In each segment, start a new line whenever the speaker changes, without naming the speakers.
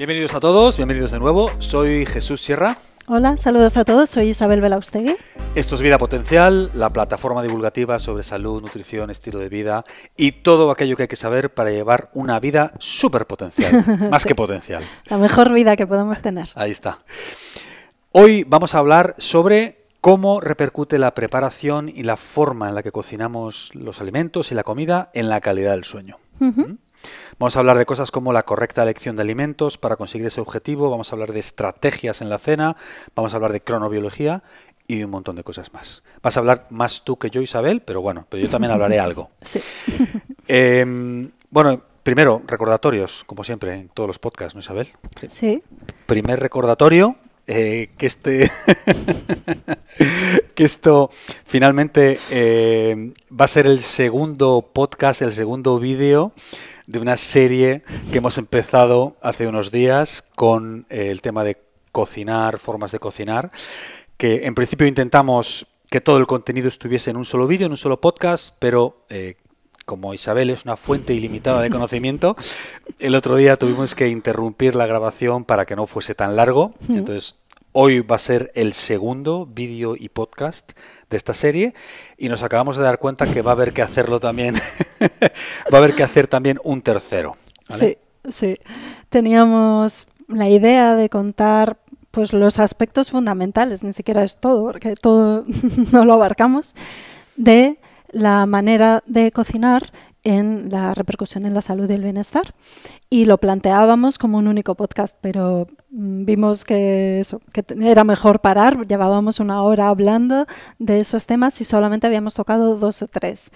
Bienvenidos a todos, bienvenidos de nuevo. Soy Jesús Sierra.
Hola, saludos a todos. Soy Isabel Belaustegui.
Esto es Vida Potencial, la plataforma divulgativa sobre salud, nutrición, estilo de vida y todo aquello que hay que saber para llevar una vida súper potencial, más que potencial.
La mejor vida que podemos tener.
Ahí está. Hoy vamos a hablar sobre cómo repercute la preparación y la forma en la que cocinamos los alimentos y la comida en la calidad del sueño. Vamos a hablar de cosas como la correcta elección de alimentos para conseguir ese objetivo, vamos a hablar de estrategias en la cena, vamos a hablar de cronobiología y de un montón de cosas más. Vas a hablar más tú que yo, Isabel, pero bueno, pero yo también hablaré algo. Em, bueno, primero, recordatorios, como siempre, en todos los podcasts, ¿no, Isabel? Sí. Primer recordatorio, eh, que este que esto finalmente eh, va a ser el segundo podcast, el segundo vídeo de una serie que hemos empezado hace unos días con eh, el tema de cocinar, formas de cocinar, que en principio intentamos que todo el contenido estuviese en un solo vídeo, en un solo podcast, pero eh, como Isabel es una fuente ilimitada de conocimiento, el otro día tuvimos que interrumpir la grabación para que no fuese tan largo. Mm. Entonces Hoy va a ser el segundo vídeo y podcast de esta serie y nos acabamos de dar cuenta que va a haber que hacerlo también, va a haber que hacer también un tercero.
Sí, sí. Teníamos la idea de contar pues los aspectos fundamentales, ni siquiera es todo, porque todo no lo abarcamos, de la manera de cocinar en la repercusión en la salud y el bienestar. Y lo planteábamos como un único podcast, pero mm, vimos que, eso, que era mejor parar. Llevábamos una hora hablando de esos temas y solamente habíamos tocado dos o tres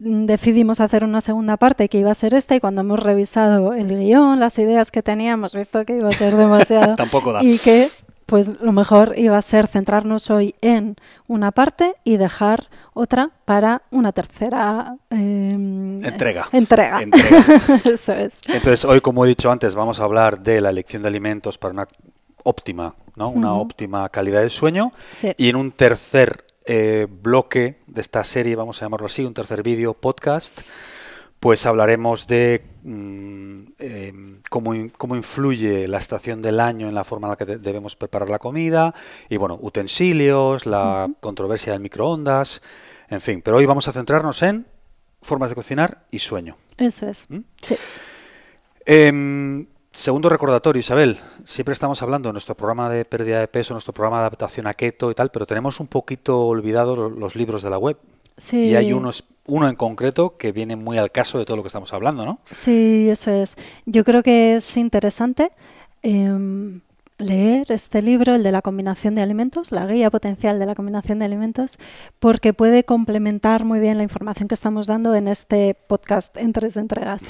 mm, decidimos hacer una segunda parte que iba a ser esta y cuando hemos revisado el guión, las ideas que teníamos, visto que iba a ser demasiado y que pues lo mejor iba a ser centrarnos hoy en una parte y dejar otra para una tercera em, entrega. Entrega. Entonces,
hoy, como he dicho antes, vamos a hablar de la elección de alimentos para una óptima, ¿no? Una óptima calidad de sueño. Y en un tercer eh, bloque de esta serie, vamos a llamarlo así, un tercer vídeo, podcast pues hablaremos de mm, em, cómo, influye la estación del año en la forma en la que debemos preparar la comida y bueno, utensilios, la controversia del microondas, en fin, pero hoy vamos a centrarnos en formas de cocinar y sueño.
Eso es. ¿Mm? Sí.
Em, segundo recordatorio, Isabel, siempre estamos hablando de nuestro programa de pérdida de peso, nuestro programa de adaptación a keto y tal, pero tenemos un poquito olvidados los libros de la web. Y hay unos, uno en concreto que viene muy al caso de todo lo que estamos hablando, ¿no?
Sí, eso es. Yo creo que es interesante. Em, leer este libro, el de la combinación de alimentos, la guía potencial de la combinación de alimentos, porque puede complementar muy bien la información que estamos dando en este podcast en tres entregas.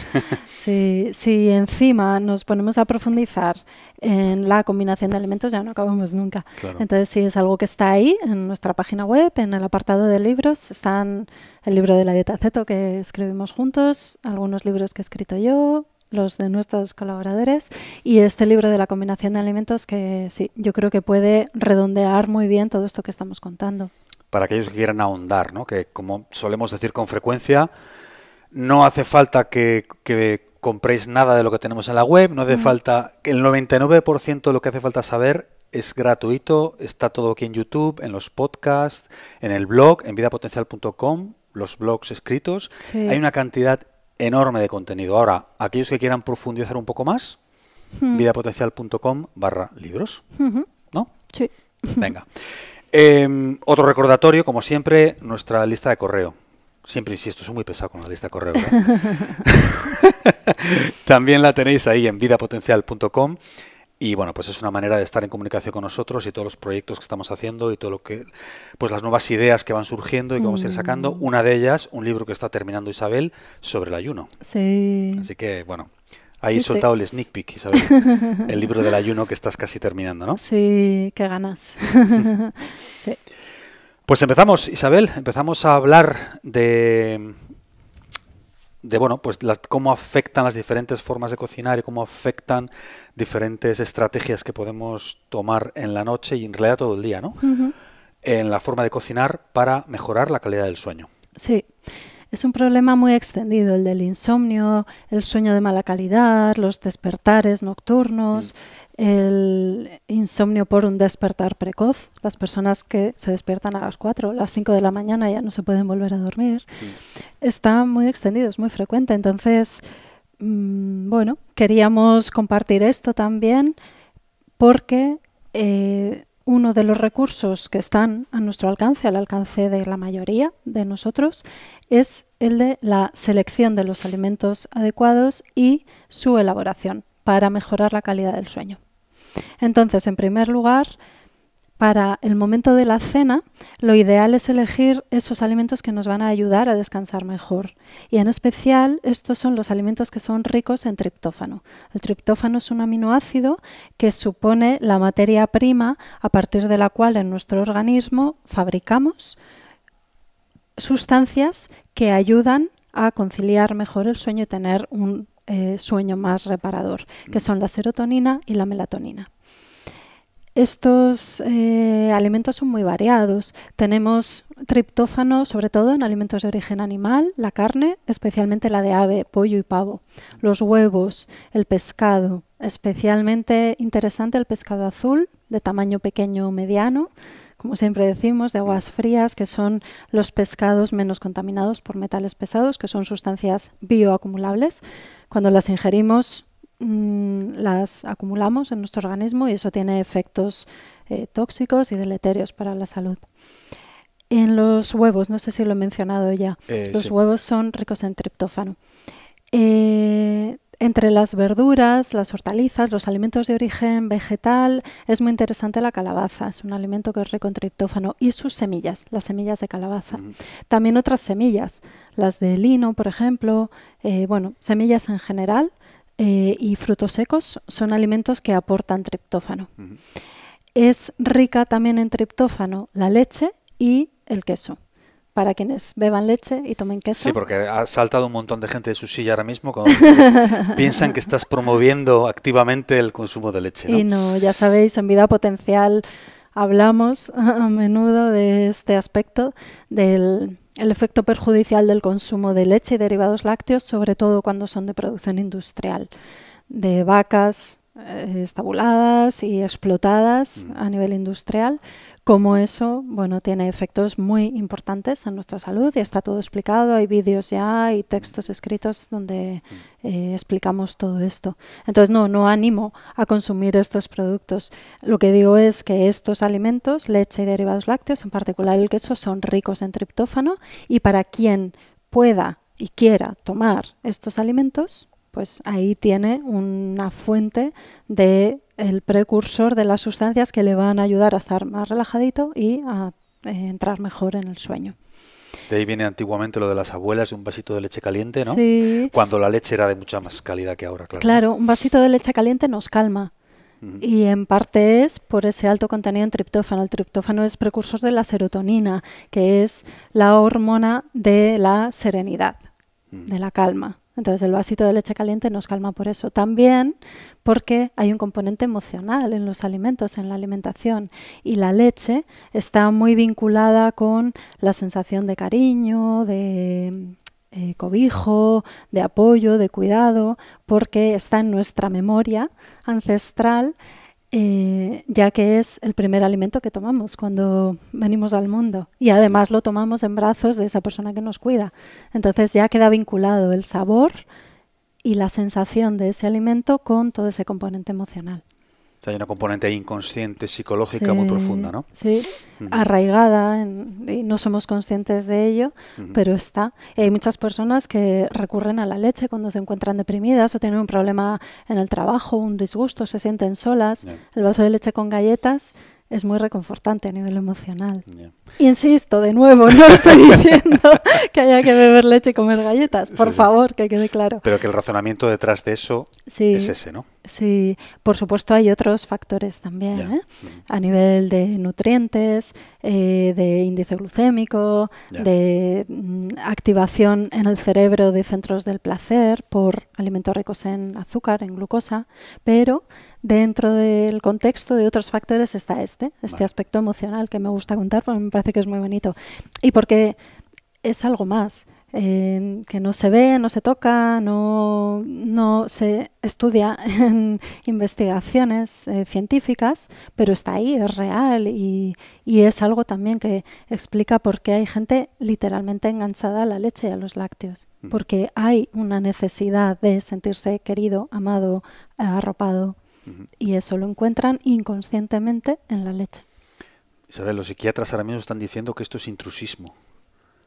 si, encima nos ponemos a profundizar en la combinación de alimentos, ya no acabamos nunca. Entonces, si es algo que está ahí en nuestra página web, en el apartado de libros, están el libro de la dieta aceto que escribimos juntos, algunos libros que he escrito yo, los de nuestros colaboradores y este libro de la combinación de alimentos que sí, yo creo que puede redondear muy bien todo esto que estamos contando.
Para aquellos que quieran ahondar, ¿no? que como solemos decir con frecuencia, no hace falta que, compréis nada de lo que tenemos en la web, no hace mm. falta que el 99% de lo que hace falta saber es gratuito, está todo aquí en YouTube, en los podcasts, en el blog, en vidapotencial.com, los blogs escritos. Hay una cantidad enorme de contenido. Ahora, aquellos que quieran profundizar un poco más, hmm. vidapotencial.com barra libros. ¿No? Sí. Venga. Em, otro recordatorio, como siempre, nuestra lista de correo. Siempre insisto, es muy pesado con la lista de correo. También la tenéis ahí en vidapotencial.com y bueno, pues es una manera de estar en comunicación con nosotros y todos los proyectos que estamos haciendo y todo lo que, pues las nuevas ideas que van surgiendo y que vamos a ir mm. sacando. Una de ellas, un libro que está terminando Isabel sobre el ayuno.
Sí. Así que bueno, ahí soltado el
sneak peek, Isabel. el libro del ayuno que estás casi terminando, ¿no?
Sí, qué ganas. sí.
Pues empezamos, Isabel, empezamos a hablar de, de bueno, pues las, cómo afectan las diferentes formas de cocinar y cómo afectan diferentes estrategias que podemos tomar en la noche y en realidad todo el día, ¿no? En la forma de cocinar para mejorar la calidad del sueño.
Sí. Es un problema muy extendido el del insomnio, el sueño de mala calidad, los despertares nocturnos, el insomnio por un despertar precoz, las personas que se despiertan a las 4, las 5 de la mañana ya no se pueden volver a dormir. Está muy extendido, es muy frecuente. Entonces, mm, bueno, queríamos compartir esto también porque eh, uno de los recursos que están a nuestro alcance, al alcance de la mayoría de nosotros, es el de la selección de los alimentos adecuados y su elaboración para mejorar la calidad del sueño. Entonces, en primer lugar, para el momento de la cena, lo ideal es elegir esos alimentos que nos van a ayudar a descansar mejor. Y en especial, estos son los alimentos que son ricos en triptófano. El triptófano es un aminoácido que supone la materia prima a partir de la cual en nuestro organismo fabricamos sustancias que ayudan a conciliar mejor el sueño y tener un eh, sueño más reparador, que son la serotonina y la melatonina. Estos eh, alimentos son muy variados. Tenemos triptófano, sobre todo en alimentos de origen animal, la carne, especialmente la de ave, pollo y pavo, los huevos, el pescado, especialmente interesante el pescado azul, de tamaño pequeño o mediano, como siempre decimos, de aguas frías, que son los pescados menos contaminados por metales pesados, que son sustancias bioacumulables. Cuando las ingerimos, Mm, las acumulamos en nuestro organismo y eso tiene efectos eh, tóxicos y deleterios para la salud. En los huevos, no sé si lo he mencionado ya, eh, los huevos son ricos en triptófano. Eh, entre las verduras, las hortalizas, los alimentos de origen vegetal, es muy interesante la calabaza, es un alimento que es rico en triptófano, y sus semillas, las semillas de calabaza. Mm. También otras semillas, las de lino, por ejemplo, bueno, semillas en general eh, y frutos secos son alimentos que aportan triptófano. Es rica también en triptófano la leche y el queso para quienes beban leche y tomen queso. Sí,
porque ha saltado un montón de gente de su silla ahora mismo. cuando piensan que estás promoviendo activamente el consumo de leche. Y no,
ya sabéis, en vida potencial hablamos a menudo de este aspecto del el efecto perjudicial del consumo de leche y derivados lácteos, sobre todo cuando son de producción industrial, de vacas eh, estabuladas y explotadas mm. a nivel industrial, como eso bueno, tiene efectos muy importantes en nuestra salud y está todo explicado, hay vídeos ya y textos escritos donde eh, explicamos todo esto. Entonces, no, no animo a consumir estos productos. Lo que digo es que estos alimentos, leche y derivados lácteos, en particular el queso, son ricos en triptófano y para quien pueda y quiera tomar estos alimentos, pues ahí tiene una fuente de el precursor de las sustancias que le van a ayudar a estar más relajadito y a eh, entrar mejor en el sueño.
De ahí viene antiguamente lo de las abuelas y un vasito de leche caliente, ¿no? Sí. Cuando la leche era de mucha más calidad que ahora, claro. Claro,
un vasito de leche caliente nos calma. Y en parte es por ese alto contenido en triptófano. El triptófano es precursor de la serotonina, que es la hormona de la serenidad, de la calma. Entonces el vasito de leche caliente nos calma por eso. También porque hay un componente emocional en los alimentos, en la alimentación. Y la leche está muy vinculada con la sensación de cariño, de eh, cobijo, de apoyo, de cuidado, porque está en nuestra memoria ancestral eh, ya que es el primer alimento que tomamos cuando venimos al mundo. Y además lo tomamos en brazos de esa persona que nos cuida. Entonces ya queda vinculado el sabor y la sensación de ese alimento con todo ese componente emocional
hay una componente inconsciente, psicológica muy profunda, ¿no? Sí,
arraigada, y no somos conscientes de ello, pero está. Y hay muchas personas que recurren a la leche cuando se encuentran deprimidas o tienen un problema en el trabajo, un disgusto, se sienten solas. El vaso de leche con galletas es muy reconfortante a nivel emocional. Insisto, de nuevo, no estoy diciendo que haya que beber leche y comer galletas, por favor, que quede claro.
Pero que el razonamiento detrás de eso es ese, ¿no?
Sí, por supuesto hay otros factores también, ¿eh? Mm. a nivel de nutrientes, eh, de índice glucémico, de mm, activación en el cerebro de centros del placer por alimentos ricos en azúcar, en glucosa, pero Dentro del contexto de otros factores está este, este aspecto emocional que me gusta contar porque me parece que es muy bonito. Y porque es algo más, que no se ve, no se toca, no, se estudia en investigaciones eh, científicas, pero está ahí, es real y, y, es algo también que explica por qué hay gente literalmente enganchada a la leche y a los lácteos, mm. porque hay una necesidad de sentirse querido, amado, arropado. Y eso lo encuentran inconscientemente en la leche.
Isabel, los psiquiatras ahora mismo están diciendo que esto es intrusismo.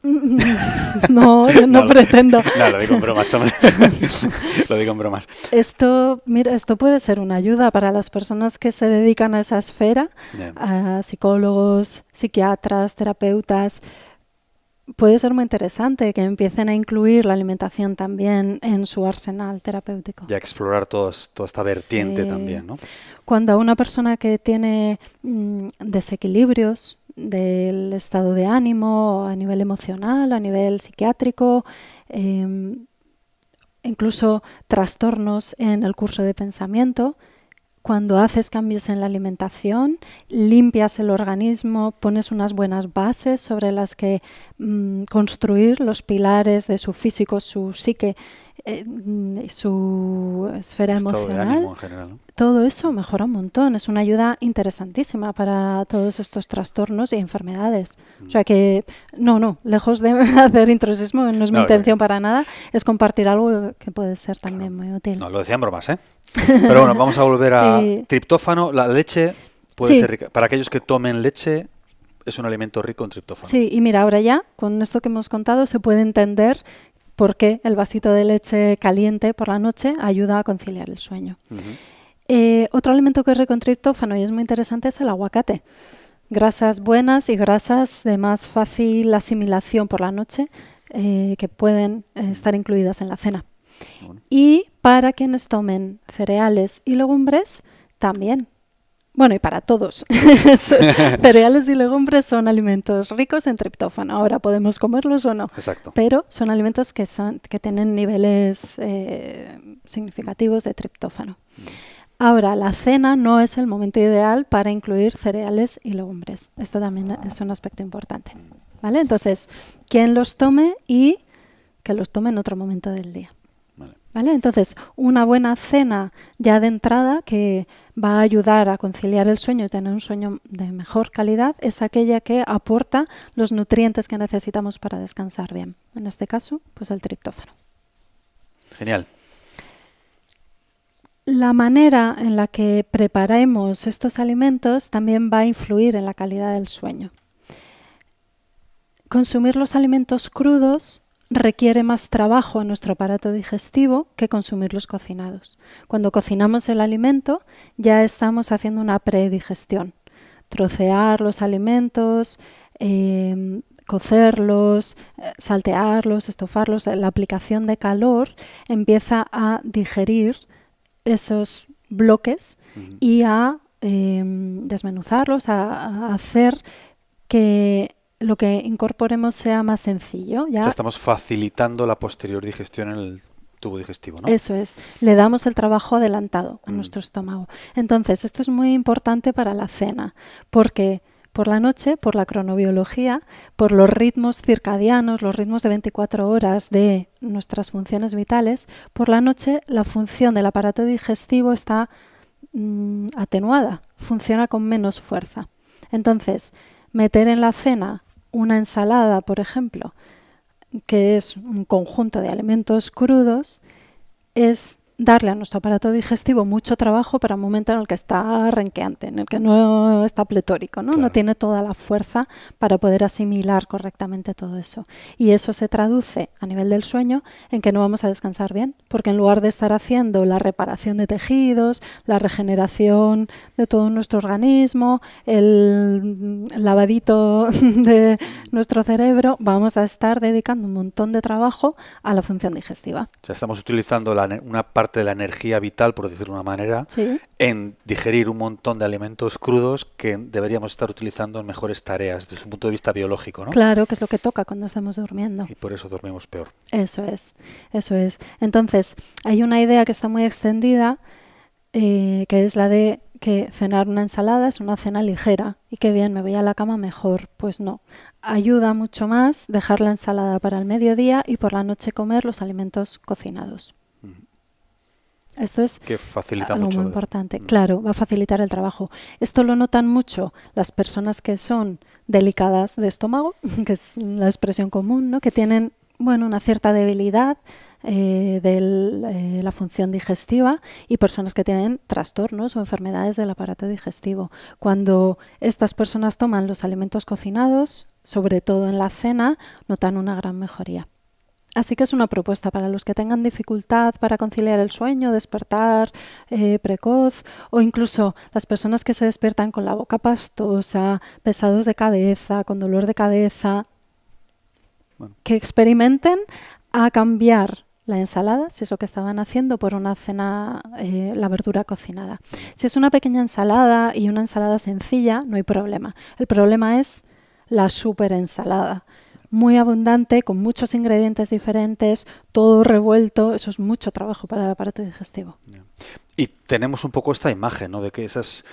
no, yo no, pretendo. No, lo digo en bromas. lo digo en bromas. Esto, mira, esto puede ser una ayuda para las personas que se dedican a esa esfera, a psicólogos, psiquiatras, terapeutas, puede ser muy interesante que empiecen a incluir la alimentación también en su arsenal terapéutico.
Y a explorar toda esta vertiente también, ¿no?
Cuando a una persona que tiene mm, desequilibrios del estado de ánimo a nivel emocional, a nivel psiquiátrico, em, incluso trastornos en el curso de pensamiento, cuando haces cambios en la alimentación, limpias el organismo, pones unas buenas bases sobre las que mm, construir los pilares de su físico, su psique, y eh, mm, su esfera emocional, todo eso mejora un montón. Es una ayuda interesantísima para todos estos trastornos y enfermedades. O sea que, no, no, lejos de hacer intrusismo, no es mi intención para nada, es compartir algo que puede ser también muy útil.
No, lo decían bromas, ¿eh? Pero bueno, vamos a volver a triptófano, la leche puede ser rica. Para aquellos que tomen leche, es un alimento rico en triptófano.
Sí, y mira, ahora ya, con esto que hemos contado, se puede entender por qué el vasito de leche caliente por la noche ayuda a conciliar el sueño. Eh, otro alimento que es rico triptófano y es muy interesante es el aguacate. Grasas buenas y grasas de más fácil asimilación por la noche eh, que pueden eh, estar incluidas en la cena. Ah, y para quienes tomen cereales y legumbres, también. Bueno, y para todos. cereales y legumbres son alimentos ricos en triptófano. Ahora podemos comerlos o no. Pero son alimentos que, tienen niveles significativos de triptófano. Mm. Ahora, la cena no es el momento ideal para incluir cereales y legumbres. Esto también es un aspecto importante. ¿Vale? Entonces, quien los tome y que los tome en otro momento del día. Vale. Entonces, una buena cena ya de entrada que va a ayudar a conciliar el sueño y tener un sueño de mejor calidad es aquella que aporta los nutrientes que necesitamos para descansar bien. En este caso, pues el triptófano. Genial la manera en la que preparemos estos alimentos también va a influir en la calidad del sueño. Consumir los alimentos crudos requiere más trabajo a nuestro aparato digestivo que consumirlos cocinados. Cuando cocinamos el alimento ya estamos haciendo una predigestión. Trocear los alimentos, em, cocerlos, eh, saltearlos, estofarlos, la aplicación de calor empieza a digerir esos bloques y a em, desmenuzarlos, a, hacer que lo que incorporemos sea más sencillo. ¿ya? estamos
facilitando la posterior digestión en el tubo digestivo, Eso
es. Le damos el trabajo adelantado a mm. nuestro estómago. Entonces, esto es muy importante para la cena, porque por la noche por la cronobiología, por los ritmos circadianos, los ritmos de 24 horas de nuestras funciones vitales. Por la noche la función del aparato digestivo está mm, atenuada, funciona con menos fuerza. Entonces, meter en la cena una ensalada, por ejemplo, que es un conjunto de alimentos crudos, es darle a nuestro aparato digestivo mucho trabajo para un momento en el que está renqueante, en el que no está pletórico, ¿no? no tiene toda la fuerza para poder asimilar correctamente todo eso. Y eso se traduce a nivel del sueño en que no vamos a descansar bien, porque en lugar de estar haciendo la reparación de tejidos, la regeneración de todo nuestro organismo, el lavadito de nuestro cerebro, vamos a estar dedicando un montón de trabajo a la función digestiva.
O sea, estamos utilizando una parte de la energía vital, por decirlo de una manera, en digerir un montón de alimentos crudos que deberíamos estar utilizando en mejores tareas, desde un punto de vista biológico, ¿no? Claro, que es lo
que toca cuando estamos durmiendo. Y
por eso dormimos peor.
Eso es, eso es. Entonces, hay una idea que está muy extendida, eh, que es la de que cenar una ensalada es una cena ligera y que bien, me voy a la cama mejor. Pues no, ayuda mucho más dejar la ensalada para el mediodía y por la noche comer los alimentos cocinados. Esto es
que facilita algo muy importante. Mm. Claro,
va a facilitar el trabajo. Esto lo notan mucho las personas que son delicadas de estómago, que es la expresión común, ¿no? que tienen bueno, una cierta debilidad eh, de eh, la función digestiva y personas que tienen trastornos o enfermedades del aparato digestivo. Cuando estas personas toman los alimentos cocinados, sobre todo en la cena, notan una gran mejoría. Así que es una propuesta para los que tengan dificultad para conciliar el sueño, despertar eh, precoz o incluso las personas que se despiertan con la boca pastosa, pesados de cabeza, con dolor de cabeza, que experimenten a cambiar la ensalada, si es lo que estaban haciendo, por una cena, eh, la verdura cocinada. Si es una pequeña ensalada y una ensalada sencilla, no hay problema. El problema es la super ensalada, muy abundante, con muchos ingredientes diferentes, todo revuelto, eso es mucho trabajo para el aparato digestivo.
Y tenemos un poco esta imagen, ¿no? De que esas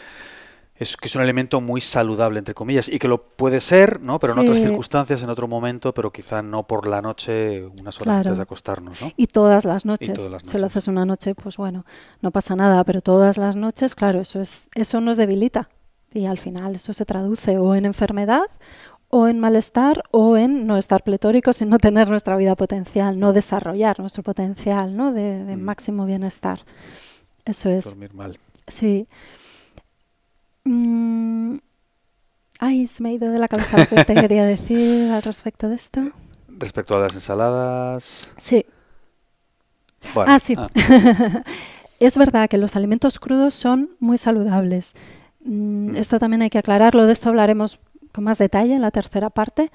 es que es un elemento muy saludable entre comillas y que lo puede ser, ¿no? Pero en otras circunstancias, en otro momento, pero quizá no por la noche, unas horas antes de acostarnos, Y todas las noches. Todas las noches. Si
lo haces una noche, pues bueno, no pasa nada, pero todas las noches, claro, eso es eso nos debilita y al final eso se traduce o en enfermedad o en malestar o en no estar pletórico, sino no tener nuestra vida potencial, no desarrollar nuestro potencial ¿no? de, mm. máximo bienestar. Eso es. Dormir mal. Sí. Mm, ay, se me ha ido de la cabeza lo que te quería decir al respecto de esto.
Respecto a las ensaladas. Sí. ah, sí. Ah.
es verdad que los alimentos crudos son muy saludables. Mm, esto también hay que aclararlo, de esto hablaremos más detalle en la tercera parte,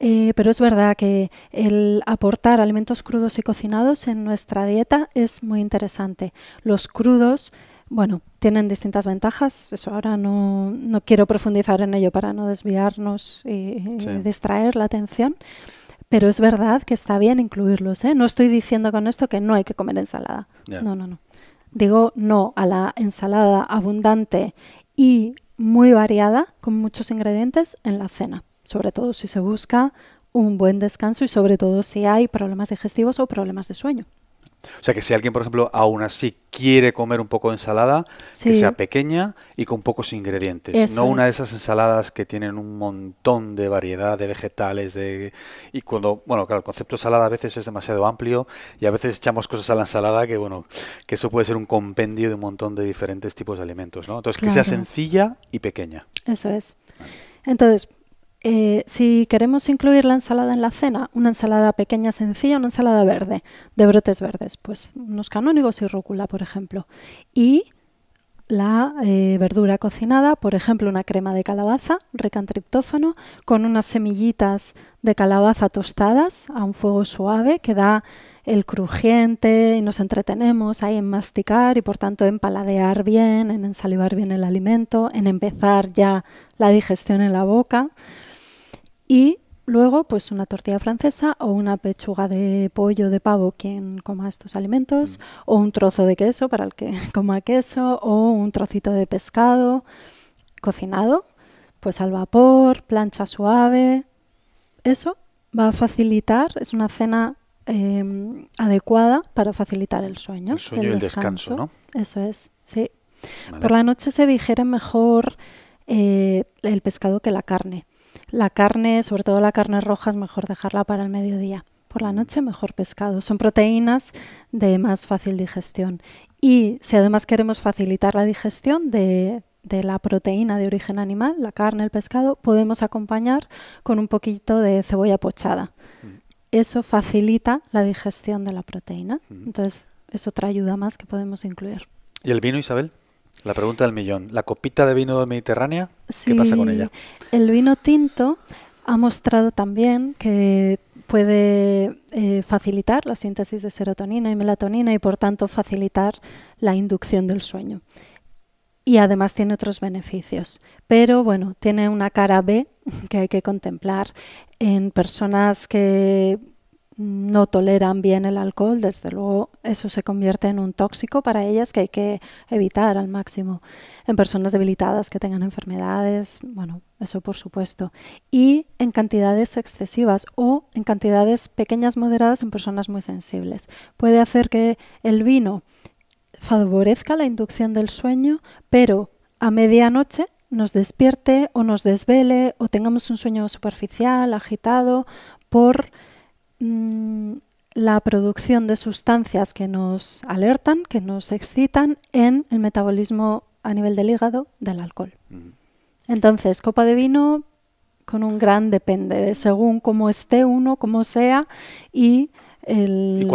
eh, pero es verdad que el aportar alimentos crudos y cocinados en nuestra dieta es muy interesante. Los crudos, bueno, tienen distintas ventajas, eso ahora no, quiero profundizar en ello para no desviarnos y, distraer la atención. Pero es verdad que está bien incluirlos. ¿eh? No estoy diciendo con esto que no hay que comer ensalada. No, no, no. Digo no a la ensalada abundante y muy variada, con muchos ingredientes en la cena, sobre todo si se busca un buen descanso y sobre todo si hay problemas digestivos o problemas de sueño.
O sea que si alguien, por ejemplo, aún así quiere comer un poco de ensalada, que sea pequeña y con pocos ingredientes. no una de esas ensaladas que tienen un montón de variedad de vegetales. De... Y cuando, bueno, claro, el concepto de ensalada a veces es demasiado amplio y a veces echamos cosas a la ensalada que, bueno, que eso puede ser un compendio de un montón de diferentes tipos de alimentos, ¿no? Entonces, que sea sencilla y pequeña.
Eso es. Entonces, eh, si queremos incluir la ensalada en la cena, una ensalada pequeña, sencilla, una ensalada verde, de brotes verdes, pues unos canónigos y rúcula, por ejemplo. Y la eh, verdura cocinada, por ejemplo, una crema de calabaza, rica en triptófano, con unas semillitas de calabaza tostadas a un fuego suave que da el crujiente y nos entretenemos ahí en masticar y por tanto en paladear bien, en ensalivar bien el alimento, en empezar ya la digestión en la boca. Y luego, pues una tortilla francesa o una pechuga de pollo de pavo, quien coma estos alimentos, mm. o un trozo de queso para el que coma queso, o un trocito de pescado cocinado, pues al vapor, plancha suave. Eso va a facilitar, es una cena em, adecuada para facilitar el sueño. El y el descanso, ¿no? Eso es, sí. Por la noche se digiere mejor eh, el pescado que la carne. La carne, sobre todo la carne roja, es mejor dejarla para el mediodía. Por la noche mejor pescado. Son proteínas de más fácil digestión. Y si además queremos facilitar la digestión de, la proteína de origen animal, la carne, el pescado, podemos acompañar con un poquito de cebolla pochada. Mm. Eso facilita la digestión de la proteína. Mm. Entonces, es otra ayuda más que podemos incluir.
¿Y el vino, Isabel? La pregunta del millón. ¿La copita de vino mediterránea? ¿Qué pasa con ella?
El vino tinto ha mostrado también que puede eh, facilitar la síntesis de serotonina y melatonina y por tanto facilitar la inducción del sueño. Y además tiene otros beneficios. Pero bueno, tiene una cara B que hay que contemplar en personas que no toleran bien el alcohol, desde luego eso se convierte en un tóxico para ellas que hay que evitar al máximo. En personas debilitadas que tengan enfermedades, bueno, eso por supuesto. Y en cantidades excesivas o en cantidades pequeñas moderadas en personas muy sensibles. Puede hacer que el vino favorezca la inducción del sueño, pero a medianoche nos despierte o nos desvele o tengamos un sueño superficial, agitado, por Mm, la producción de sustancias que nos alertan, que nos excitan en el metabolismo a nivel del hígado del alcohol. Entonces, copa de vino con un gran depende, según cómo esté uno, cómo sea y el, El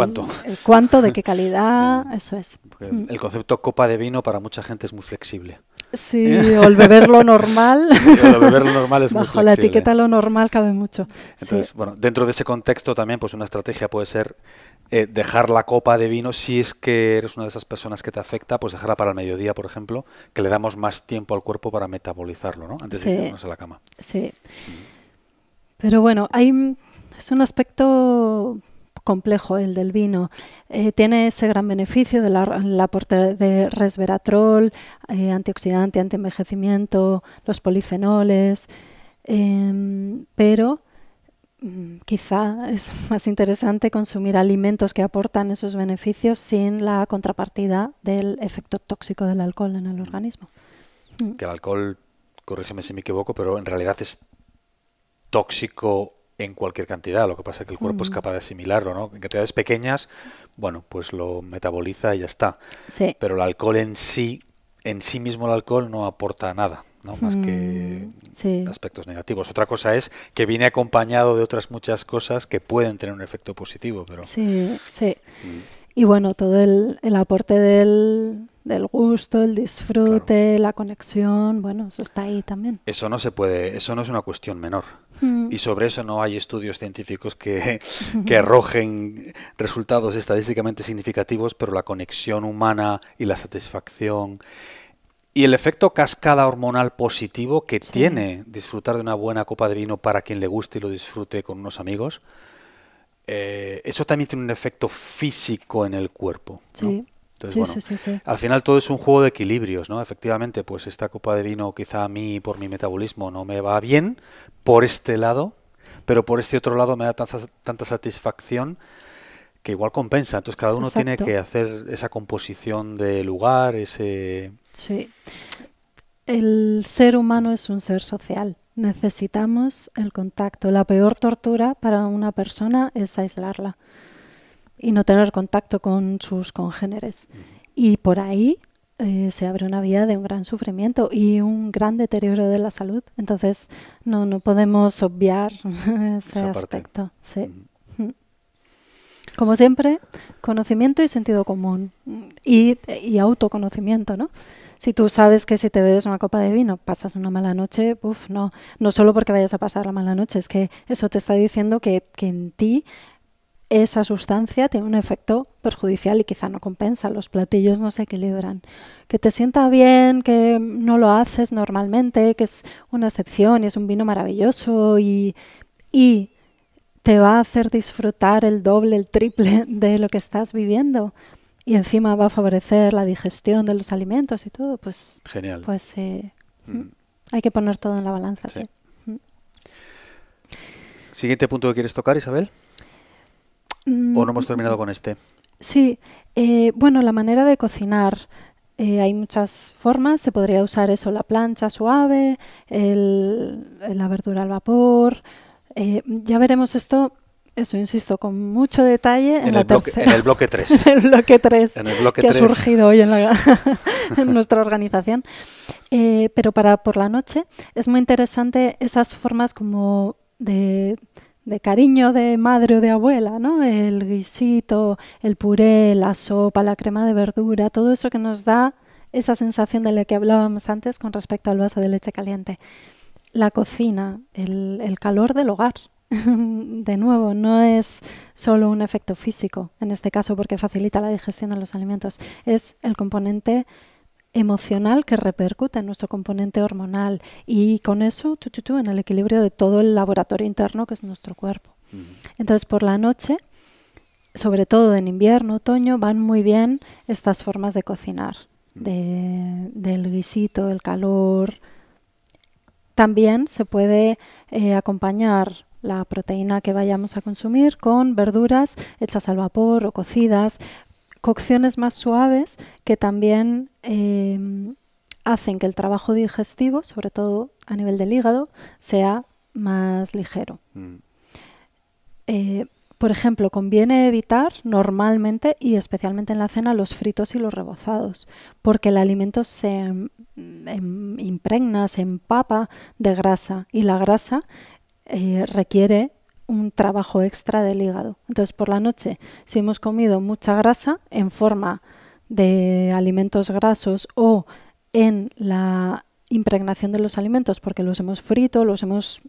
cuánto, de qué calidad, eso es.
El concepto copa de vino para mucha gente es muy flexible. Sí, o el beber lo normal. Bajo la etiqueta
lo normal cabe mucho. Entonces,
bueno, dentro de ese contexto también, pues una estrategia puede ser eh, dejar la copa de vino, si es que eres una de esas personas que te afecta, pues dejarla para el mediodía, por ejemplo, que le damos más tiempo al cuerpo para metabolizarlo, ¿no? Antes de irnos a la cama.
Sí. Pero bueno, hay, es un aspecto complejo, el del vino. Eh, tiene ese gran beneficio del de aporte de resveratrol, eh, antioxidante, antienvejecimiento, los polifenoles, em, pero mm, quizá es más interesante consumir alimentos que aportan esos beneficios sin la contrapartida del efecto tóxico del alcohol en el organismo.
Que el alcohol, corrígeme si me equivoco, pero en realidad es tóxico en cualquier cantidad. Lo que pasa es que el cuerpo es capaz de asimilarlo, ¿no? En cantidades pequeñas, bueno, pues lo metaboliza y ya está. Pero el alcohol en sí, en sí mismo el alcohol no aporta nada. ¿no? más que mm, aspectos negativos. Otra cosa es que viene acompañado de otras muchas cosas que pueden tener un efecto positivo, pero...
Sí, sí. Mm. Y bueno, todo el, aporte del, gusto, el disfrute, la conexión, bueno, eso está ahí
también. Eso no se puede, eso no es una cuestión menor. Mm. Y sobre eso no hay estudios científicos que, que arrojen resultados estadísticamente significativos, pero la conexión humana y la satisfacción y el efecto cascada hormonal positivo que tiene disfrutar de una buena copa de vino para quien le guste y lo disfrute con unos amigos, eh, eso también tiene un efecto físico en el cuerpo. Sí. al final todo es un juego de equilibrios, ¿no? Efectivamente, pues esta copa de vino quizá a mí por mi metabolismo no me va bien por este lado, pero por este otro lado me da tanta, satisfacción que igual compensa. Entonces cada uno tiene que hacer esa composición de lugar, ese...
Sí. El ser humano es un ser social. Necesitamos el contacto. La peor tortura para una persona es aislarla y no tener contacto con sus congéneres. Y por ahí eh, se abre una vía de un gran sufrimiento y un gran deterioro de la salud. Entonces, no, no podemos obviar ese aspecto. Como siempre, conocimiento y sentido común y, y autoconocimiento, ¿no? si tú sabes que si te bebes una copa de vino pasas una mala noche, no, no solo porque vayas a pasar la mala noche, es que eso te está diciendo que, en ti esa sustancia tiene un efecto perjudicial y quizá no compensa, los platillos no se equilibran. Que te sienta bien, que no lo haces normalmente, que es una excepción y es un vino maravilloso y te va a hacer disfrutar el doble, el triple de lo que estás viviendo y encima va a favorecer la digestión de los alimentos y todo, pues... Genial. Pues eh, mm. hay que poner todo en la balanza, sí.
¿Siguiente punto que quieres tocar, Isabel? ¿O no hemos mm. terminado con este?
Sí, eh, bueno, la manera de cocinar. Eh, hay muchas formas, se podría usar eso, la plancha suave, la verdura al vapor. ya veremos esto eso insisto, con mucho detalle en, el, bloque, 3. en el bloque 3 que ha surgido hoy en, nuestra organización. Eh, pero para por la noche es muy interesante esas formas como de, cariño de madre o de abuela, ¿no? El guisito, el puré, la sopa, la crema de verdura, todo eso que nos da esa sensación de la que hablábamos antes con respecto al vaso de leche caliente. La cocina, el calor del hogar, de nuevo, no es solo un efecto físico, en este caso porque facilita la digestión de los alimentos, es el componente emocional que repercute en nuestro componente hormonal y con eso en el equilibrio de todo el laboratorio interno que es nuestro cuerpo. Entonces por la noche, sobre todo en invierno, otoño, van muy bien estas formas de cocinar, del guisito, el calor. También se puede eh, acompañar la proteína que vayamos a consumir con verduras hechas al vapor o cocidas, cocciones más suaves que también em, hacen que el trabajo digestivo, sobre todo a nivel del hígado, sea más ligero. Mm. Eh, por ejemplo, conviene evitar normalmente y especialmente en la cena los fritos y los rebozados, porque el alimento se em, em, impregna, se empapa de grasa y la grasa eh, requiere un trabajo extra del hígado. Entonces, por la noche, si hemos comido mucha grasa en forma de alimentos grasos o en la impregnación de los alimentos porque los hemos frito, los hemos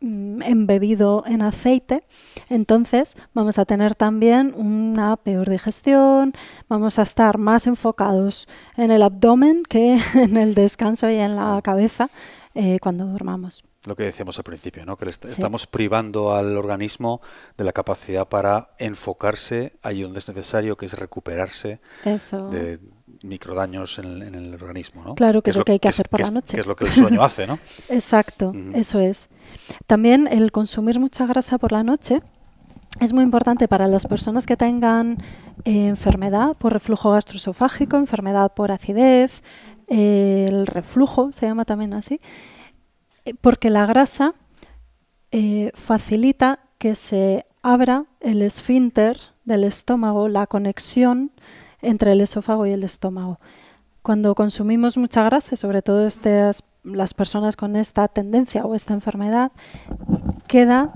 mm, embebido en aceite, entonces vamos a tener también una peor digestión, vamos a estar más enfocados en el abdomen que en el descanso y en la cabeza eh, cuando dormamos.
Lo que decíamos al principio, ¿no? que estamos privando al organismo de la capacidad para enfocarse allí donde es necesario, que es recuperarse
de
microdaños en el, en el organismo. ¿no? Claro, que es, lo que hay que, hacer por la noche. Que es lo que el sueño hace, ¿no? Exacto, eso
es. También el consumir mucha grasa por la noche es muy importante para las personas que tengan eh, enfermedad por reflujo gastroesofágico, enfermedad por acidez, el reflujo, se llama también así, eh, porque la grasa eh, facilita que se abra el esfínter del estómago, la conexión entre el esófago y el estómago. Cuando consumimos mucha grasa, sobre todo estas, las personas con esta tendencia o esta enfermedad, queda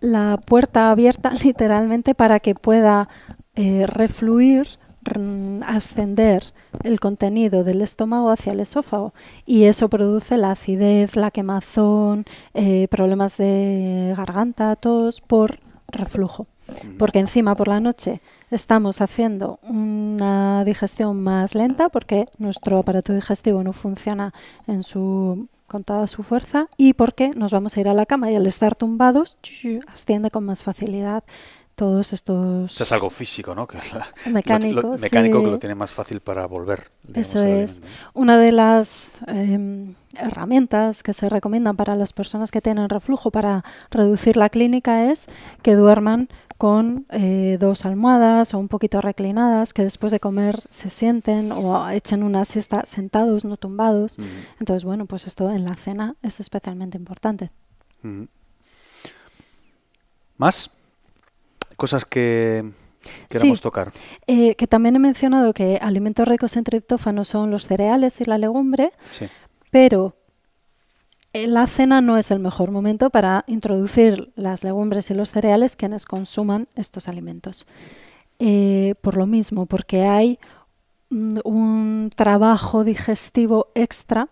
la puerta abierta literalmente para que pueda eh, refluir Mm, ascender el contenido del estómago hacia el esófago y eso produce la acidez, la quemazón, eh, problemas de garganta, todos por reflujo. Porque encima por la noche estamos haciendo una digestión más lenta porque nuestro aparato digestivo no funciona en su, con toda su fuerza y porque nos vamos a ir a la cama y al estar tumbados asciende con más facilidad todos estos... es
algo físico, ¿no? Que mecánico. mecánico que lo tiene más fácil para volver. Eso
es. Una de las em, herramientas que se recomiendan para las personas que tienen reflujo para reducir la clínica es que duerman con eh, dos almohadas o un poquito reclinadas, que después de comer se sienten o echen una siesta sentados, no tumbados. Entonces, bueno, pues esto en la cena es especialmente importante.
¿Más? cosas que queramos tocar.
Eh, que también he mencionado que alimentos ricos en triptófano son los cereales y la legumbre, pero eh, la cena no es el mejor momento para introducir las legumbres y los cereales quienes consuman estos alimentos. Eh, por lo mismo, porque hay mm, un trabajo digestivo extra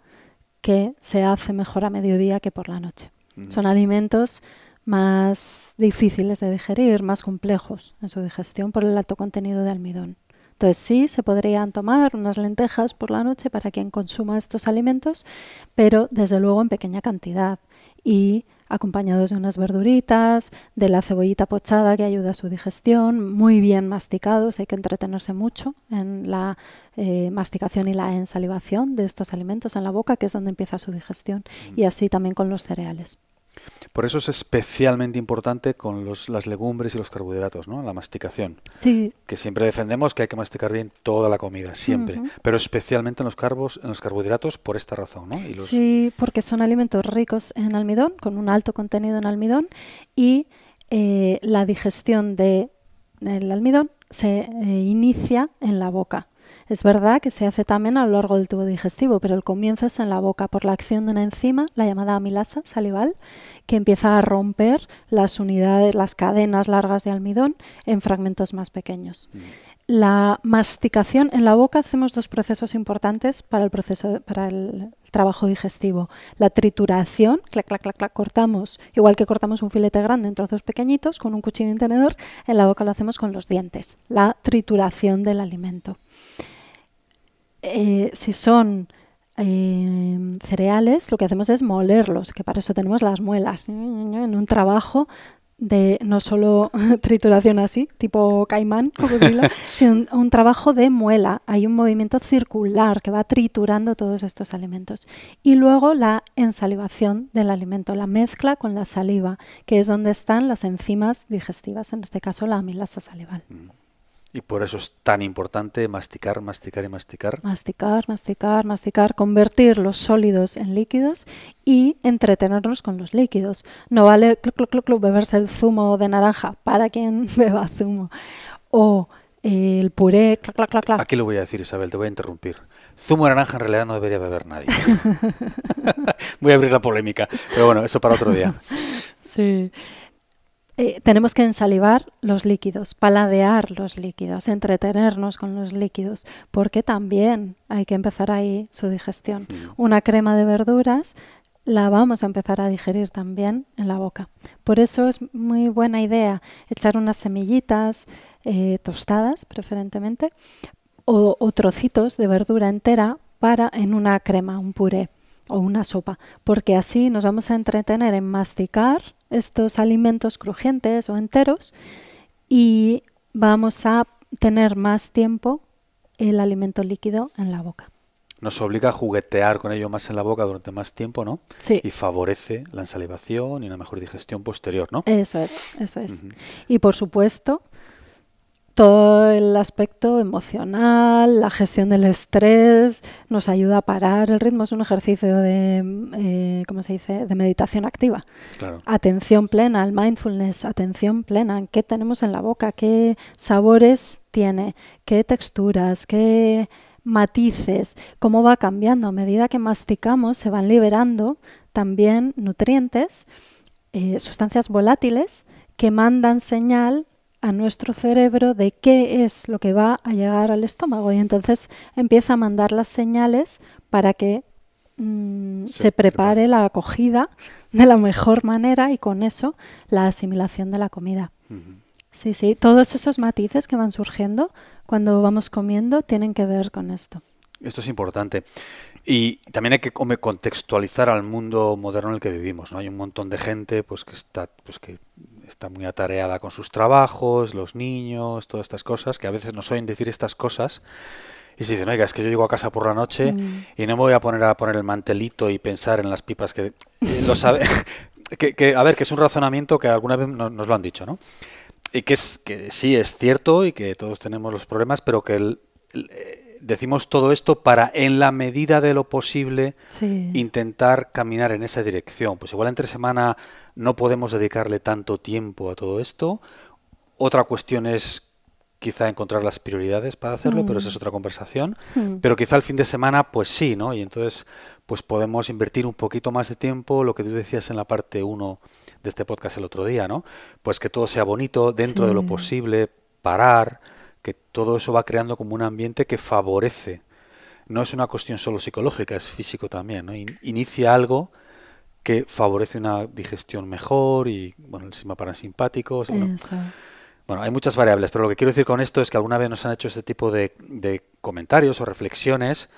que se hace mejor a mediodía que por la noche. Son alimentos más difíciles de digerir, más complejos en su digestión por el alto contenido de almidón. Entonces sí, se podrían tomar unas lentejas por la noche para quien consuma estos alimentos, pero desde luego en pequeña cantidad y acompañados de unas verduritas, de la cebollita pochada que ayuda a su digestión, muy bien masticados, hay que entretenerse mucho en la eh, masticación y la ensalivación de estos alimentos en la boca, que es donde empieza su digestión, mm. y así también con los cereales.
Por eso es especialmente importante con los, las legumbres y los carbohidratos, ¿no? La masticación. Que siempre defendemos que hay que masticar bien toda la comida, siempre. Pero especialmente en los los carbohidratos por esta razón, ¿no?
Sí, porque son alimentos ricos en almidón, con un alto contenido en almidón y eh, la digestión del almidón se eh, inicia en la boca. Es verdad que se hace también a lo largo del tubo digestivo, pero el comienzo es en la boca por la acción de una enzima, la llamada amilasa salival, que empieza a romper las unidades, las cadenas largas de almidón en fragmentos más pequeños. Mm. La masticación en la boca hacemos dos procesos importantes para el proceso para el trabajo digestivo. La trituración, clac, clac, clac, cortamos, igual que cortamos un filete grande en trozos pequeñitos con un cuchillo y tenedor, en la boca lo hacemos con los dientes. La trituración del alimento. Eh, si son eh, cereales, lo que hacemos es molerlos, que para eso tenemos las muelas, ¿eh? en un trabajo de no solo trituración así, tipo caimán, sino un, trabajo de muela. Hay un movimiento circular que va triturando todos estos alimentos. Y luego la ensalivación del alimento, la mezcla con la saliva, que es donde están las enzimas digestivas, en este caso la amilasa salival. Mm.
Y por eso es tan importante masticar, masticar y masticar.
Masticar, masticar, masticar, convertir los sólidos en líquidos y entretenernos con los líquidos. No vale beberse el zumo de naranja para quien beba zumo. O eh, el puré,
clac, Aquí lo voy a decir, Isabel, te voy a interrumpir. Zumo de naranja en realidad no debería beber nadie. voy a abrir la polémica, pero bueno, eso para otro día.
Sí. Eh, tenemos que ensalivar los líquidos, paladear los líquidos, entretenernos con los líquidos, porque también hay que empezar ahí su digestión. Una crema de verduras la vamos a empezar a digerir también en la boca. Por eso es muy buena idea echar unas semillitas eh, tostadas, preferentemente, o, o, trocitos de verdura entera para en una crema, un puré o una sopa, porque así nos vamos a entretener en masticar estos alimentos crujientes o enteros y vamos a tener más tiempo el alimento líquido en la boca.
Nos obliga a juguetear con ello más en la boca durante más tiempo, ¿no? Sí. Y favorece la ensalivación y una mejor digestión posterior, ¿no? Eso
es, eso es. Y por supuesto, todo el aspecto emocional, la gestión del estrés, nos ayuda a parar el ritmo. Es un ejercicio de, eh, ¿cómo se dice?, de meditación activa. Atención plena, el mindfulness, atención plena, qué tenemos en la boca, qué sabores tiene, qué texturas, qué matices, cómo va cambiando. A medida que masticamos se van liberando también nutrientes, eh, sustancias volátiles que mandan señal a nuestro cerebro de qué es lo que va a llegar al estómago y entonces empieza a mandar las señales para que mm, se, prepare la acogida de la mejor manera y con eso la asimilación de la comida. Sí, sí, todos esos matices que van surgiendo cuando vamos comiendo tienen que ver con esto.
Esto es importante. Y también hay que contextualizar al mundo moderno en el que vivimos, ¿no? Hay un montón de gente pues que está pues que está muy atareada con sus trabajos, los niños, todas estas cosas, que a veces nos oyen decir estas cosas y se dicen, oiga, es que yo llego a casa por la noche mm. y no me voy a poner a poner el mantelito y pensar en las pipas que... lo sabe, que, a ver, que es un razonamiento que alguna vez nos, nos lo han dicho, ¿no? Y que, es, que sí es cierto y que todos tenemos los problemas, pero que el eh, decimos todo esto para, en la medida de lo posible, intentar caminar en esa dirección. Pues igual entre semana no podemos dedicarle tanto tiempo a todo esto. Otra cuestión es quizá encontrar las prioridades para hacerlo, pero esa es mm. otra conversación. Hmm. Pero quizá el fin de semana, pues sí, ¿no? Y entonces, pues podemos invertir un poquito más de tiempo, lo que tú decías en la parte 1 de este podcast el otro día, ¿no? Pues que todo sea bonito, dentro de lo posible, parar, que todo eso va creando como un ambiente que favorece. No es una cuestión solo psicológica, es físico también. Inicia algo que favorece una digestión mejor y bueno, el sistema parasimpático. Bueno, hay muchas variables, pero lo que quiero decir con esto es que alguna vez nos han hecho este tipo de, comentarios o reflexiones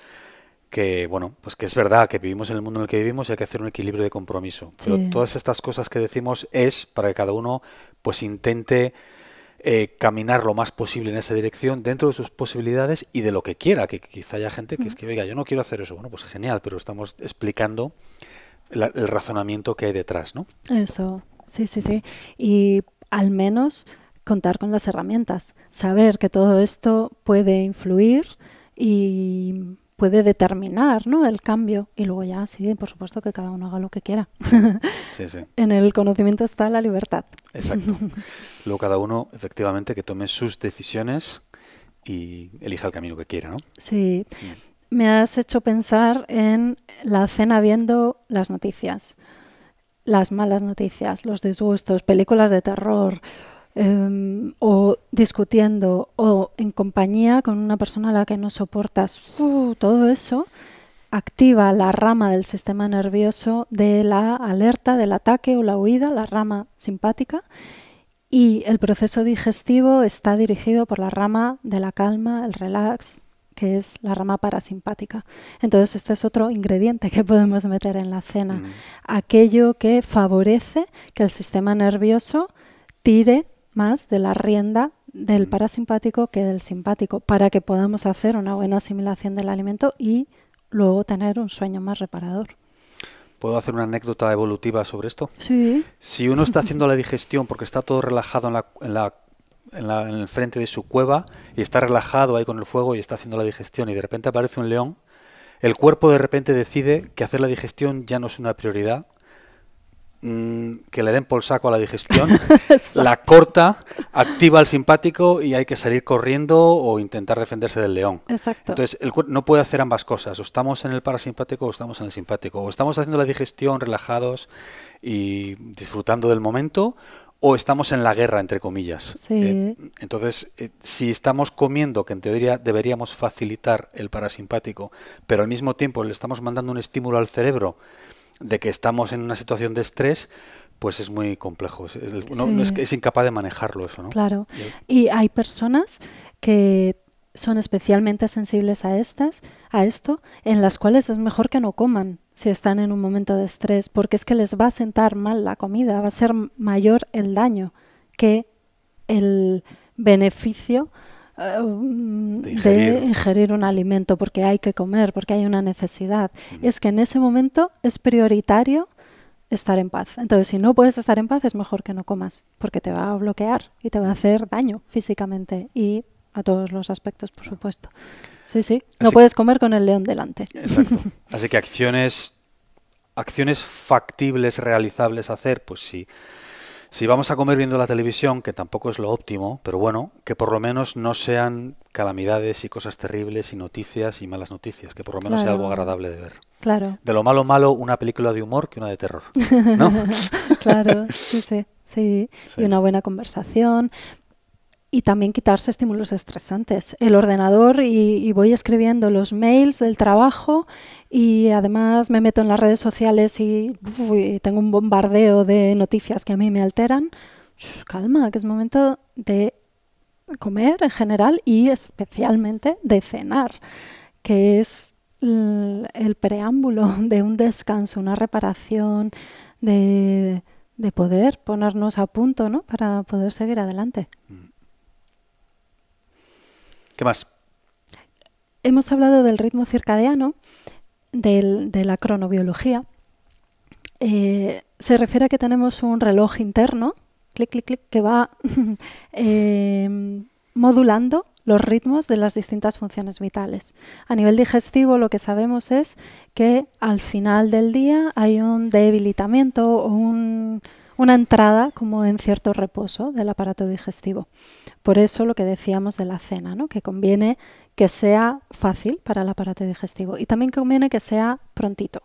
que bueno, pues que es verdad que vivimos en el mundo en el que vivimos y hay que hacer un equilibrio de compromiso. Pero todas estas cosas que decimos es para que cada uno pues intente eh, caminar lo más posible en esa dirección dentro de sus posibilidades y de lo que quiera, que quizá haya gente que es que, diga yo no quiero hacer eso. Bueno, pues genial, pero estamos explicando el razonamiento que hay detrás, ¿no?
Eso, sí, sí, sí. Y al menos contar con las herramientas, saber que todo esto puede influir y puede determinar ¿no? el cambio. Y luego ya, sí, por supuesto que cada uno haga lo que quiera. en el conocimiento está la libertad. Exacto.
luego cada uno, efectivamente, que tome sus decisiones y elija el camino que quiera, ¿no?
Sí. Mm. Me has hecho pensar en la cena viendo las noticias, las malas noticias, los disgustos, películas de terror Em, o discutiendo o en compañía con una persona a la que no soportas, todo eso activa la rama del sistema nervioso de la alerta, del ataque o la huida, la rama simpática, y el proceso digestivo está dirigido por la rama de la calma, el relax, que es la rama parasimpática. Entonces, este es otro ingrediente que podemos meter en la cena, mm. aquello que favorece que el sistema nervioso tire más de la rienda del parasimpático que del simpático para que podamos hacer una buena asimilación del alimento y luego tener un sueño más reparador.
¿Puedo hacer una anécdota evolutiva sobre esto? Sí. Si uno está haciendo la digestión porque está todo relajado en en, el frente de su cueva y está relajado ahí con el fuego y está haciendo la digestión y de repente aparece un león, el cuerpo de repente decide que hacer la digestión ya no es una prioridad Mm, que le den por saco a la digestión, la corta, activa el simpático y hay que salir corriendo o intentar defenderse del león. Exacto. Entonces, el no puede hacer ambas cosas, o estamos en el parasimpático o estamos en el simpático, o estamos haciendo la digestión relajados y disfrutando del momento, o estamos en la guerra, entre comillas. Eh, entonces, eh, si estamos comiendo, que en teoría deberíamos facilitar el parasimpático, pero al mismo tiempo le estamos mandando un estímulo al cerebro, de que estamos en una situación de estrés, pues es muy complejo. Es, es, incapaz de manejarlo eso, ¿no? Claro.
Y hay personas que son especialmente sensibles a estas, a esto, en las cuales es mejor que no coman si están en un momento de estrés, porque es que les va a sentar mal la comida, va a ser mayor el daño que el beneficio eh, mm, de ingerir. un alimento porque hay que comer, porque hay una necesidad. y Es que en ese momento es prioritario estar en paz. Entonces, si no puedes estar en paz, es mejor que no comas, porque te va a bloquear y te va a hacer daño físicamente y a todos los aspectos, por ah. supuesto. Sí, sí, no puedes comer con el león delante. Exacto.
Así que acciones acciones factibles, realizables hacer, pues sí. Si vamos a comer viendo la televisión, que tampoco es lo óptimo, pero bueno, que por lo menos no sean calamidades y cosas terribles y noticias y malas noticias, que por lo menos sea algo agradable de ver. Claro. De lo malo malo, una película de humor que una de terror. ¿no? claro,
sí. Sí, sí, y una buena conversación y también quitarse estímulos estresantes. El ordenador y, voy escribiendo los mails del trabajo y además me meto en las redes sociales y, tengo un bombardeo de noticias que a mí me alteran. calma, que es momento de comer en general y especialmente de cenar, que es el preámbulo de un descanso, una reparación, de, poder ponernos a punto ¿no? para poder seguir adelante. Mm. ¿Qué más? Hemos hablado del ritmo circadiano, de la cronobiología. Eh, se refiere a que tenemos un reloj interno, clic, clic, clic, que va em, modulando los ritmos de las distintas funciones vitales. A nivel digestivo lo que sabemos es que al final del día hay un debilitamiento o un una entrada como en cierto reposo del aparato digestivo. Por eso lo que decíamos de la cena, ¿no? que conviene que sea fácil para el aparato digestivo y también conviene que sea prontito.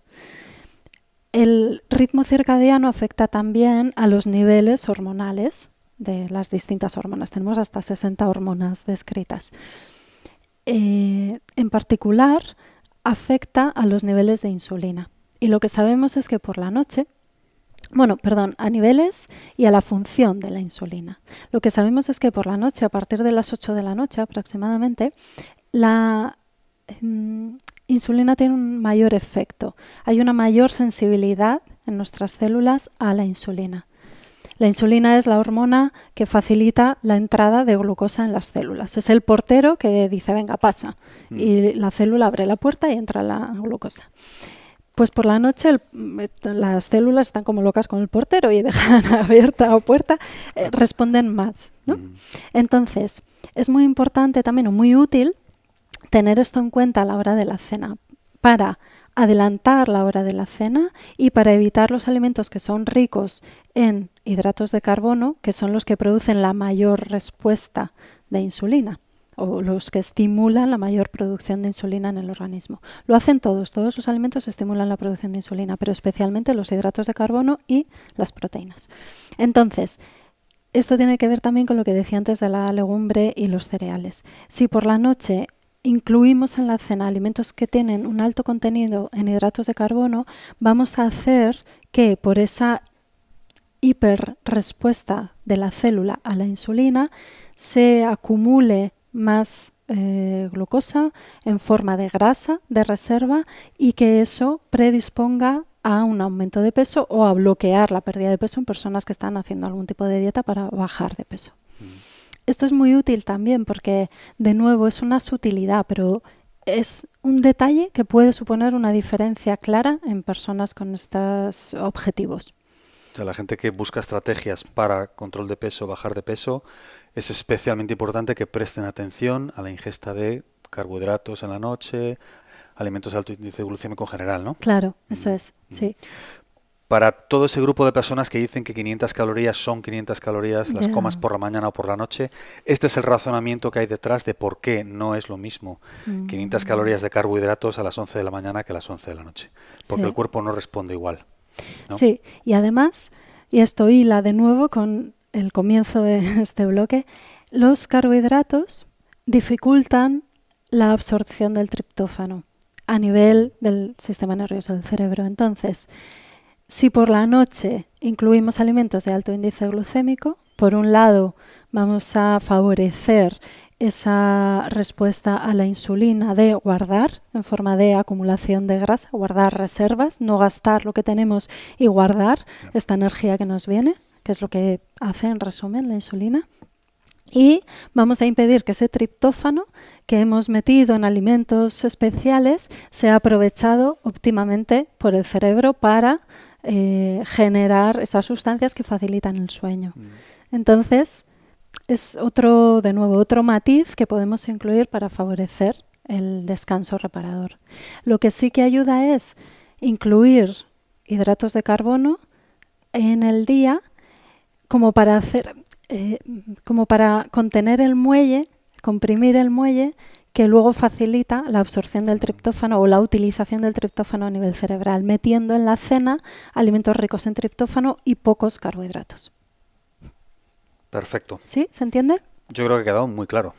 El ritmo circadiano afecta también a los niveles hormonales de las distintas hormonas. Tenemos hasta 60 hormonas descritas. Eh, en particular, afecta a los niveles de insulina. Y lo que sabemos es que por la noche bueno, perdón, a niveles y a la función de la insulina. Lo que sabemos es que por la noche, a partir de las 8 de la noche aproximadamente, la em, insulina tiene un mayor efecto. Hay una mayor sensibilidad en nuestras células a la insulina. La insulina es la hormona que facilita la entrada de glucosa en las células. Es el portero que dice, venga, pasa. Mm. Y la célula abre la puerta y entra la glucosa. Pues por la noche mm, las células están como locas con el portero y dejan abierta o puerta, eh, responden más. ¿no? Mm. Entonces, es muy importante también, o muy útil, tener esto en cuenta a la hora de la cena para adelantar la hora de la cena y para evitar los alimentos que son ricos en hidratos de carbono, que son los que producen la mayor respuesta de insulina o los que estimulan la mayor producción de insulina en el organismo. Lo hacen todos, todos los alimentos estimulan la producción de insulina, pero especialmente los hidratos de carbono y las proteínas. Entonces, esto tiene que ver también con lo que decía antes de la legumbre y los cereales. Si por la noche incluimos en la cena alimentos que tienen un alto contenido en hidratos de carbono, vamos a hacer que por esa hiperrespuesta de la célula a la insulina se acumule más eh, glucosa en forma de grasa de reserva y que eso predisponga a un aumento de peso o a bloquear la pérdida de peso en personas que están haciendo algún tipo de dieta para bajar de peso. Mm. Esto es muy útil también porque, de nuevo, es una sutilidad, pero es un detalle que puede suponer una diferencia clara en personas con estos objetivos.
O la gente que busca estrategias para control de peso, bajar de peso, es especialmente importante que presten atención a la ingesta de carbohidratos en la noche, alimentos de alto índice glucémico en general, ¿no?
Claro, mm, eso es, mm. sí.
Para todo ese grupo de personas que dicen que 500 calorías son 500 calorías, las comas por la mañana o por la noche, este es el razonamiento que hay detrás de por qué no es lo mismo 500 mm. calorías de carbohidratos a las 11 de la mañana que a las 11 de la noche, porque el cuerpo no responde igual.
Sí, y además, y esto hila de nuevo con el comienzo de este bloque, los carbohidratos dificultan la absorción del triptófano a nivel del sistema nervioso del cerebro. Entonces, si por la noche incluimos alimentos de alto índice glucémico, por un lado vamos a favorecer esa respuesta a la insulina de guardar en forma de acumulación de grasa, guardar reservas, no gastar lo que tenemos y guardar esta energía que nos viene que es lo que hace en resumen la insulina, y vamos a impedir que ese triptófano que hemos metido en alimentos especiales sea aprovechado óptimamente por el cerebro para eh, generar esas sustancias que facilitan el sueño. Mm. Entonces, es otro, de nuevo, otro matiz que podemos incluir para favorecer el descanso reparador. Lo que sí que ayuda es incluir hidratos de carbono en el día como para hacer, eh, como para contener el muelle, comprimir el muelle, que luego facilita la absorción del triptófano o la utilización del triptófano a nivel cerebral, metiendo en la cena alimentos ricos en triptófano y pocos carbohidratos. Perfecto. ¿Sí? ¿Se entiende?
Yo creo que ha quedado muy claro.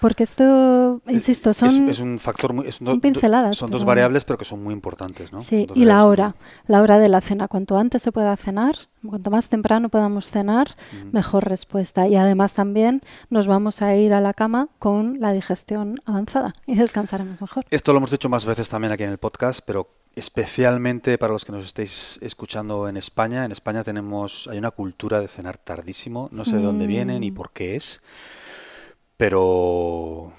Porque esto, insisto, son, es,
un factor pinceladas. Son dos variables, pero que son muy importantes, ¿no? Sí, y
la hora, la hora de la cena. Cuanto antes se pueda cenar, cuanto más temprano podamos cenar, mejor respuesta. Y además también nos vamos a ir a la cama con la digestión avanzada y descansaremos mejor.
Esto lo hemos dicho más veces también aquí en el podcast, pero especialmente para los que nos estéis escuchando en España. En España tenemos, hay una cultura de cenar tardísimo. No sé de dónde viene ni mm. por qué es pero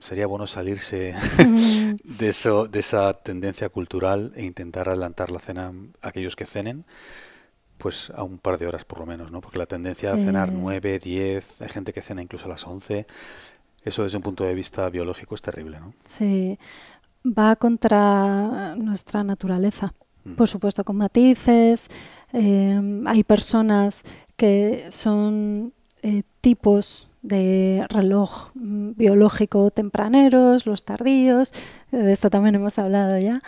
sería bueno salirse de eso de esa tendencia cultural e intentar adelantar la cena a aquellos que cenen pues a un par de horas por lo menos no porque la tendencia a cenar nueve, diez... hay gente que cena incluso a las once. eso desde un punto de vista biológico es terrible no
sí va contra nuestra naturaleza mm. por supuesto con matices eh, hay personas que son eh, tipos de reloj mm, biológico tempraneros, los tardíos, eh, de esto también hemos hablado ya.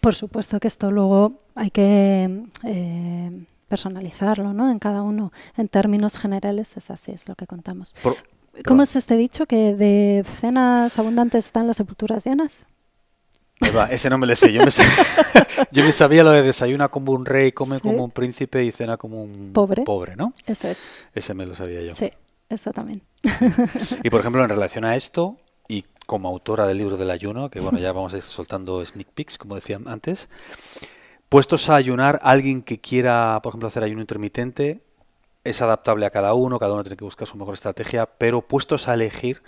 Por supuesto que esto luego hay que mm, eh, personalizarlo ¿no? en cada uno. En términos generales
es así, es lo que contamos.
¿Cómo es este dicho que de cenas abundantes están las sepulturas llenas?
ese no me lo sé. Yo me, sabía, yo lo de desayuna como un rey, come como un príncipe y cena como un pobre. pobre, ¿no? Eso es. Ese me lo sabía yo. Y por ejemplo, en relación a esto, y como autora del libro del ayuno, que bueno, ya vamos a ir soltando sneak peeks, como decía antes, puestos a ayunar, alguien que quiera, por ejemplo, hacer ayuno intermitente, es adaptable a cada uno, cada uno tiene que buscar su mejor estrategia, pero puestos a elegir,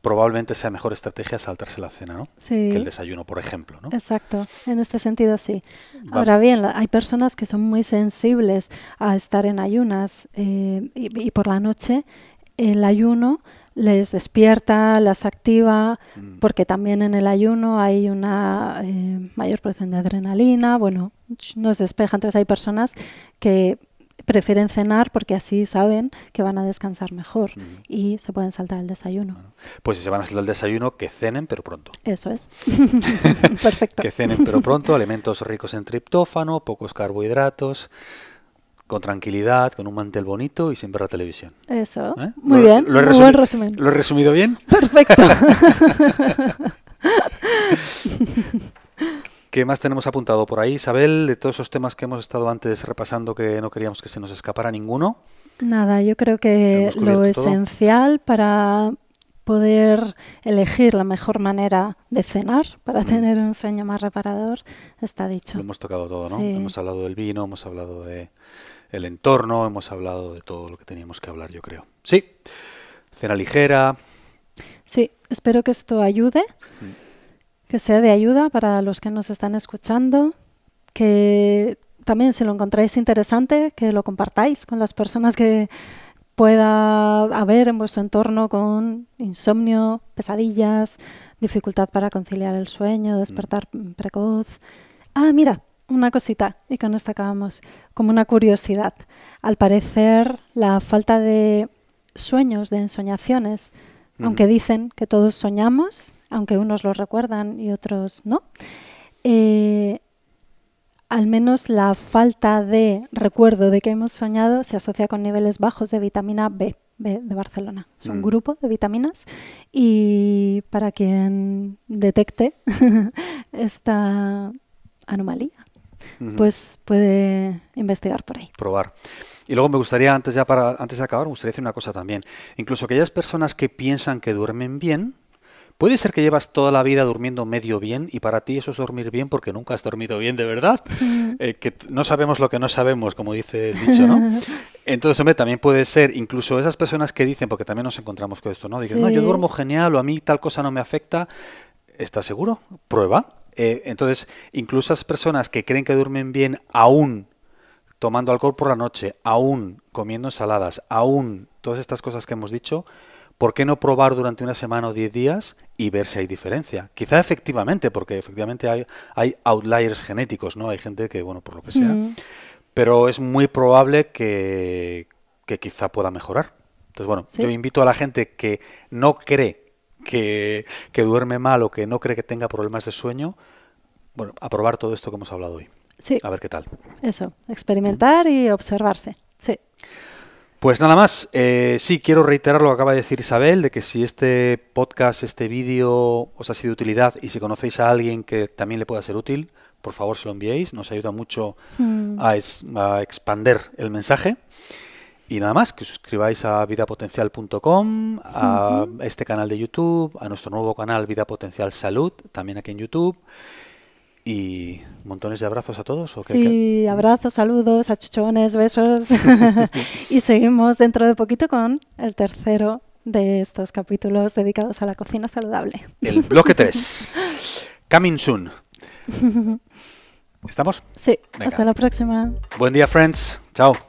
probablemente sea mejor estrategia saltarse la cena, ¿no? Que el desayuno, por ejemplo, ¿no?
Exacto, en este sentido sí. Ahora bien, hay personas que son muy sensibles a estar en ayunas eh, y, por la noche el ayuno les despierta, las activa, mm. porque también en el ayuno hay una eh, mayor producción de adrenalina, bueno, nos despeja. Entonces hay personas que prefieren cenar porque así saben que van a descansar mejor y se pueden saltar el desayuno.
pues si se van a saltar el desayuno, que cenen pero pronto. Eso es. Perfecto. que cenen pero pronto, alimentos ricos en triptófano, pocos carbohidratos con tranquilidad, con un mantel bonito y sin ver la televisión.
Eso. ¿Eh? Muy bien. Lo resumen. ¿Lo he resumido bien?
Perfecto. ¿Qué más tenemos apuntado por ahí, Isabel? De todos esos temas que hemos estado antes repasando que no queríamos que se nos escapara ninguno.
Nada, yo creo que lo esencial para poder elegir la mejor manera de cenar para tener un sueño más reparador está dicho. Lo hemos
tocado todo, ¿no? Hemos hablado del vino, hemos hablado de el entorno, hemos hablado de todo lo que teníamos que hablar, yo creo. Sí, cena ligera.
Sí, espero que esto ayude. Mm que sea de ayuda para los que nos están escuchando, que también si lo encontráis interesante, que lo compartáis con las personas que pueda haber en vuestro entorno con insomnio, pesadillas, dificultad para conciliar el sueño, mm. despertar precoz. Ah, mira, una cosita, y con esto acabamos, como una curiosidad. Al parecer, la falta de sueños, de ensoñaciones, aunque dicen que todos soñamos, aunque unos lo recuerdan y otros no, eh, al menos la falta de recuerdo de que hemos soñado se asocia con niveles bajos de vitamina B, de Barcelona. Es un mm. grupo de vitaminas y para quien detecte esta anomalía, pues puede investigar por ahí.
Probar. Y luego me gustaría, antes ya para, antes de acabar, me gustaría decir una cosa también. Incluso aquellas personas que piensan que duermen bien, puede ser que llevas toda la vida durmiendo medio bien y para ti eso es dormir bien porque nunca has dormido bien de verdad. Eh, que no sabemos lo que no sabemos, como dice el dicho, ¿no? Entonces, hombre, también puede ser, incluso esas personas que dicen, porque también nos encontramos con esto, ¿no? Dicen, no, yo duermo genial o a mí tal cosa no me afecta. ¿Estás seguro? Prueba. Eh, entonces, incluso las personas que creen que duermen bien aún tomando alcohol por la noche, aún comiendo ensaladas, aún todas estas cosas que hemos dicho, ¿por qué no probar durante una semana o diez días y ver si hay diferencia? Quizá efectivamente, porque efectivamente hay, outliers genéticos, ¿no? Hay gente que, bueno, por lo que sea. Pero es muy probable que, quizá pueda mejorar. Entonces, bueno, yo invito a la gente que no cree que, duerme mal o que no cree que tenga problemas de sueño, bueno, a probar todo esto que hemos hablado hoy. Sí. A ver qué tal.
Eso, experimentar y observarse. Sí.
Pues nada más, eh, sí, quiero reiterar lo que acaba de decir Isabel, de que si este podcast, este vídeo os ha sido de utilidad y si conocéis a alguien que también le pueda ser útil, por favor se lo enviéis, nos ayuda mucho mm. a, a, expander el mensaje. Y nada más, que os suscribáis a vidapotencial.com, a este canal de YouTube, a nuestro nuevo canal Vida Potencial Salud, también aquí en YouTube. Y montones de abrazos a todos. sí,
abrazos, saludos, achuchones, besos. y seguimos dentro de poquito con el tercero de estos capítulos dedicados a la cocina saludable. El
bloque 3. Coming soon. ¿Estamos? Sí, hasta la próxima. Buen día, friends. Chao.